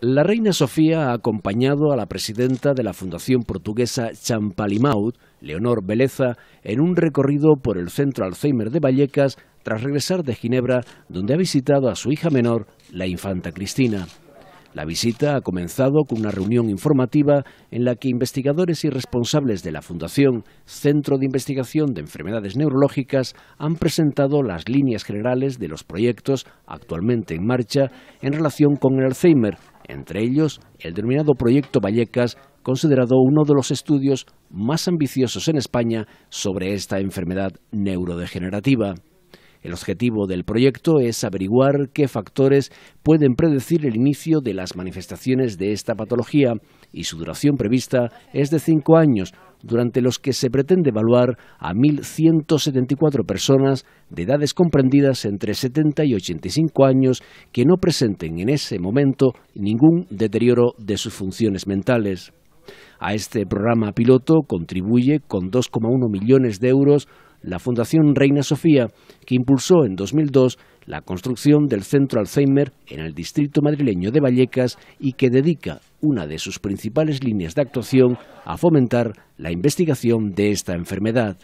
La reina Sofía ha acompañado a la presidenta de la Fundación Portuguesa Champalimaud, Leonor Beleza, en un recorrido por el Centro Alzheimer de Vallecas tras regresar de Ginebra, donde ha visitado a su hija menor, la infanta Cristina. La visita ha comenzado con una reunión informativa en la que investigadores y responsables de la Fundación Centro de Investigación de Enfermedades Neurológicas han presentado las líneas generales de los proyectos actualmente en marcha en relación con el Alzheimer, entre ellos el denominado Proyecto Vallecas, considerado uno de los estudios más ambiciosos en España sobre esta enfermedad neurodegenerativa. El objetivo del proyecto es averiguar qué factores pueden predecir el inicio de las manifestaciones de esta patología y su duración prevista es de cinco años, durante los que se pretende evaluar a 1.174 personas de edades comprendidas entre 70 y 85 años que no presenten en ese momento ningún deterioro de sus funciones mentales. A este programa piloto contribuye con 2,1 millones de euros la Fundación Reina Sofía, que impulsó en 2002 la construcción del Centro Alzheimer en el distrito madrileño de Vallecas y que dedica una de sus principales líneas de actuación a fomentar la investigación de esta enfermedad.